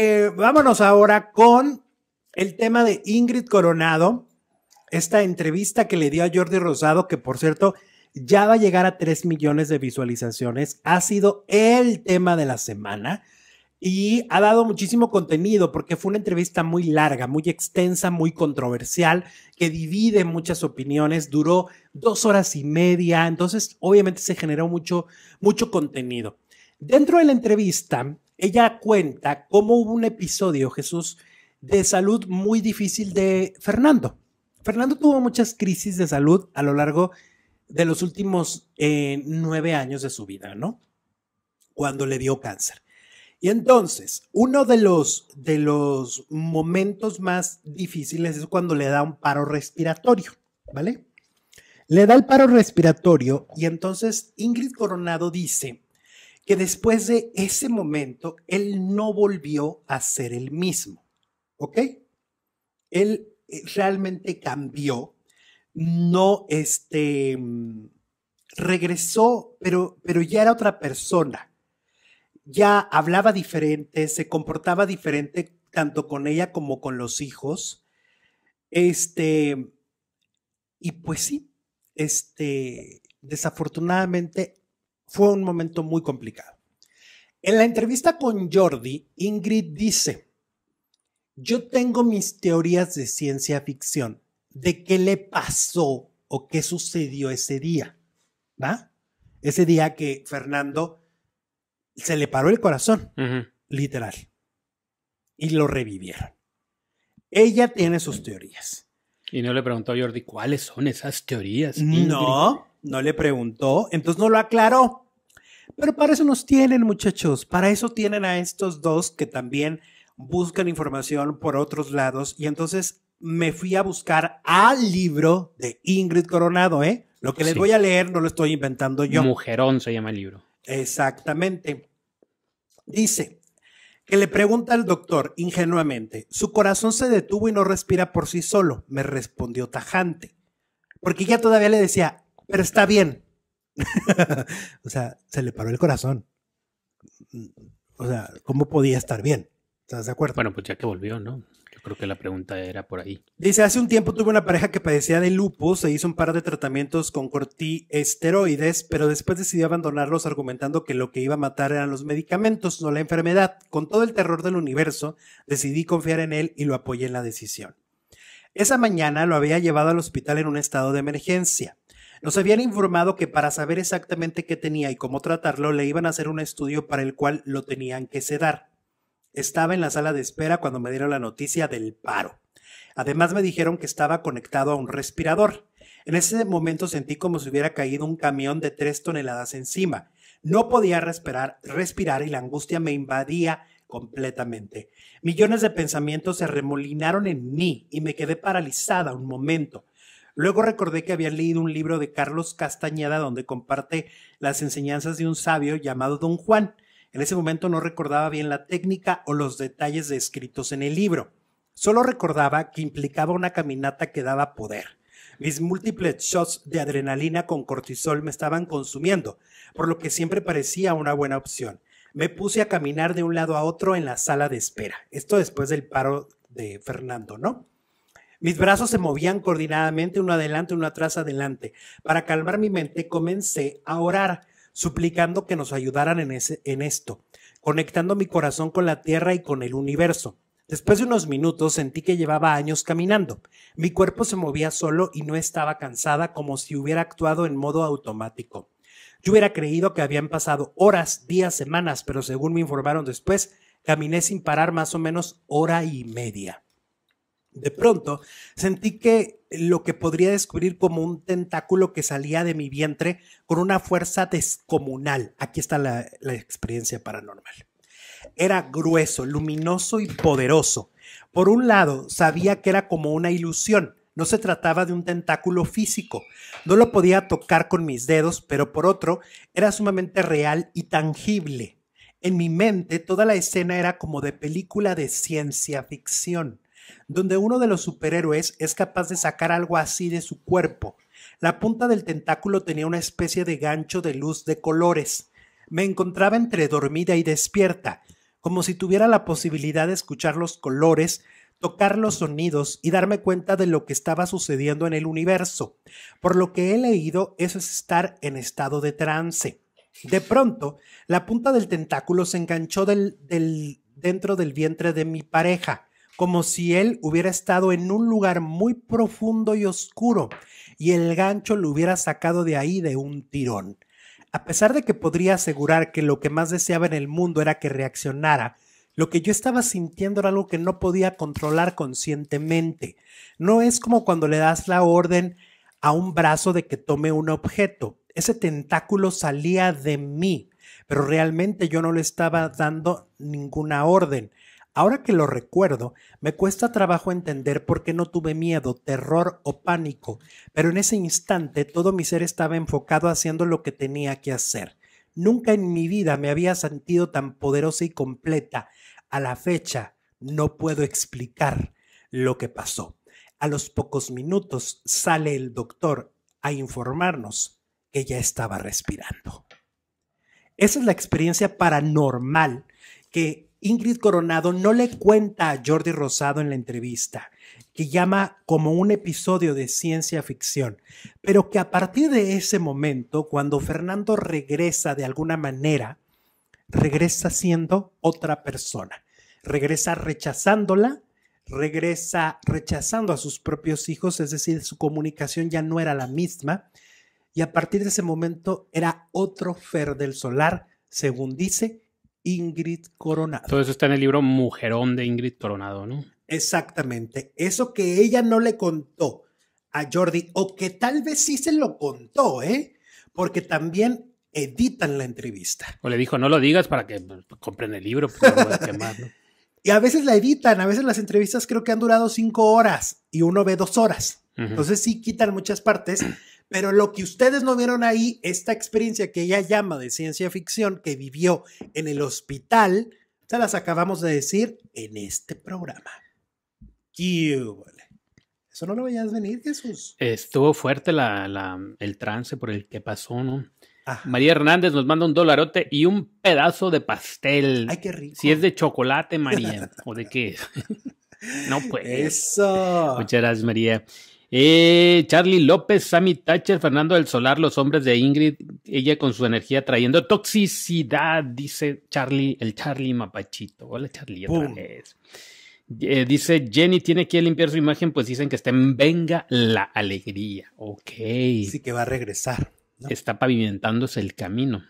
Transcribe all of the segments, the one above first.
Eh, vámonos ahora con el tema de Ingrid Coronado, esta entrevista que le dio a Jordi Rosado, que por cierto ya va a llegar a 3 millones de visualizaciones, ha sido el tema de la semana y ha dado muchísimo contenido porque fue una entrevista muy larga, muy extensa, muy controversial, que divide muchas opiniones, duró dos horas y media, entonces obviamente se generó mucho, mucho contenido. Dentro de la entrevista, ella cuenta cómo hubo un episodio, Jesús, de salud muy difícil de Fernando. Fernando tuvo muchas crisis de salud a lo largo de los últimos eh, nueve años de su vida, ¿no? Cuando le dio cáncer. Y entonces, uno de los, de los momentos más difíciles es cuando le da un paro respiratorio, ¿vale? Le da el paro respiratorio y entonces Ingrid Coronado dice que después de ese momento él no volvió a ser el mismo, ¿ok? Él eh, realmente cambió, no este, regresó, pero, pero ya era otra persona. Ya hablaba diferente, se comportaba diferente tanto con ella como con los hijos. Este, y pues sí, este, desafortunadamente fue un momento muy complicado. En la entrevista con Jordi, Ingrid dice, yo tengo mis teorías de ciencia ficción, de qué le pasó o qué sucedió ese día, ¿va? Ese día que Fernando se le paró el corazón, literal, y lo revivieron. Ella tiene sus teorías. Y no le preguntó a Jordi cuáles son esas teorías. Ingrid? No, no le preguntó, entonces no lo aclaró. Pero para eso nos tienen, muchachos, para eso tienen a estos dos que también buscan información por otros lados y entonces me fui a buscar al libro de Ingrid Coronado, ¿eh? Lo que les voy a leer no lo estoy inventando yo. Mujerón se llama el libro. Exactamente. Dice que le pregunta al doctor ingenuamente, su corazón se detuvo y no respira por sí solo, me respondió tajante. Porque ya todavía le decía, pero está bien. o sea, se le paró el corazón. O sea, ¿cómo podía estar bien? ¿Estás de acuerdo? Bueno, pues ya que volvió, ¿no? Yo creo que la pregunta era por ahí. Dice, hace un tiempo tuve una pareja que padecía de lupus, se hizo un par de tratamientos con cortiesteroides, pero después decidió abandonarlos argumentando que lo que iba a matar eran los medicamentos, no la enfermedad. Con todo el terror del universo, decidí confiar en él y lo apoyé en la decisión. Esa mañana lo había llevado al hospital en un estado de emergencia. Nos habían informado que para saber exactamente qué tenía y cómo tratarlo, le iban a hacer un estudio para el cual lo tenían que sedar. Estaba en la sala de espera cuando me dieron la noticia del paro. Además me dijeron que estaba conectado a un respirador. En ese momento sentí como si hubiera caído un camión de tres toneladas encima. No podía respirar, y la angustia me invadía completamente. Millones de pensamientos se remolinaron en mí y me quedé paralizada un momento. Luego recordé que había leído un libro de Carlos Castañeda donde comparte las enseñanzas de un sabio llamado Don Juan. En ese momento no recordaba bien la técnica o los detalles descritos en el libro. Solo recordaba que implicaba una caminata que daba poder. Mis múltiples shots de adrenalina con cortisol me estaban consumiendo, por lo que siempre parecía una buena opción. Me puse a caminar de un lado a otro en la sala de espera. Esto después del paro de Fernando, ¿no? Mis brazos se movían coordinadamente, uno adelante, uno atrás, adelante. Para calmar mi mente, comencé a orar, suplicando que nos ayudaran en, ese, en esto, conectando mi corazón con la tierra y con el universo. Después de unos minutos sentí que llevaba años caminando. Mi cuerpo se movía solo y no estaba cansada como si hubiera actuado en modo automático. Yo hubiera creído que habían pasado horas, días, semanas, pero según me informaron después, caminé sin parar más o menos hora y media. De pronto sentí que lo que podría descubrir como un tentáculo que salía de mi vientre con una fuerza descomunal. Aquí está la, la experiencia paranormal. Era grueso, luminoso y poderoso. Por un lado, sabía que era como una ilusión. No se trataba de un tentáculo físico. No lo podía tocar con mis dedos, pero por otro, era sumamente real y tangible. En mi mente, toda la escena era como de película de ciencia ficción donde uno de los superhéroes es capaz de sacar algo así de su cuerpo. La punta del tentáculo tenía una especie de gancho de luz de colores. Me encontraba entre dormida y despierta, como si tuviera la posibilidad de escuchar los colores, tocar los sonidos y darme cuenta de lo que estaba sucediendo en el universo. Por lo que he leído, eso es estar en estado de trance. De pronto, la punta del tentáculo se enganchó dentro del vientre de mi pareja como si él hubiera estado en un lugar muy profundo y oscuro y el gancho lo hubiera sacado de ahí de un tirón. A pesar de que podría asegurar que lo que más deseaba en el mundo era que reaccionara, lo que yo estaba sintiendo era algo que no podía controlar conscientemente. No es como cuando le das la orden a un brazo de que tome un objeto. Ese tentáculo salía de mí, pero realmente yo no le estaba dando ninguna orden. Ahora que lo recuerdo, me cuesta trabajo entender por qué no tuve miedo, terror o pánico, pero en ese instante todo mi ser estaba enfocado haciendo lo que tenía que hacer. Nunca en mi vida me había sentido tan poderosa y completa. A la fecha, no puedo explicar lo que pasó. A los pocos minutos sale el doctor a informarnos que ya estaba respirando. Esa es la experiencia paranormal que Ingrid Coronado no le cuenta a Jordi Rosado en la entrevista, que llama como un episodio de ciencia ficción, pero que a partir de ese momento, cuando Fernando regresa de alguna manera, regresa siendo otra persona, regresa rechazándola, regresa rechazando a sus propios hijos, es decir, su comunicación ya no era la misma, y a partir de ese momento era otro Fer del Solar, según dice, Ingrid Coronado. Todo eso está en el libro Mujerón de Ingrid Coronado, ¿no? Exactamente. Eso que ella no le contó a Jordi, o que tal vez sí se lo contó, ¿eh? Porque también editan la entrevista. O le dijo, no lo digas para que pues, compren el libro, pues, Y a veces la editan, a veces las entrevistas creo que han durado cinco horas y uno ve dos horas. Entonces sí quitan muchas partes, pero lo que ustedes no vieron ahí, esta experiencia que ella llama de ciencia ficción, que vivió en el hospital, se las acabamos de decir en este programa. Eso no lo veías venir, Jesús. Estuvo fuerte la, el trance por el que pasó, ¿no? María Hernández nos manda un dolarote y un pedazo de pastel. Ay, qué rico. Si es de chocolate, María, o de qué. no pues. Eso. Muchas gracias, María. Eh, Charlie López, Sammy Thatcher, Fernando del Solar, los hombres de Ingrid, ella con su energía trayendo toxicidad, dice Charlie, el Charlie Mapachito. Hola Charlie, eh, dice Jenny, tiene que limpiar su imagen, pues dicen que está Venga la Alegría. Ok. Sí que va a regresar. Está pavimentándose el camino.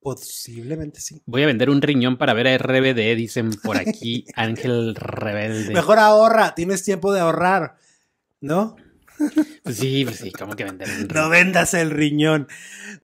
Posiblemente sí. Voy a vender un riñón para ver a RBD, dicen por aquí Ángel Rebelde. Mejor ahorra, tienes tiempo de ahorrar, ¿no? Pues sí, pues sí, ¿cómo que vender? No vendas el riñón.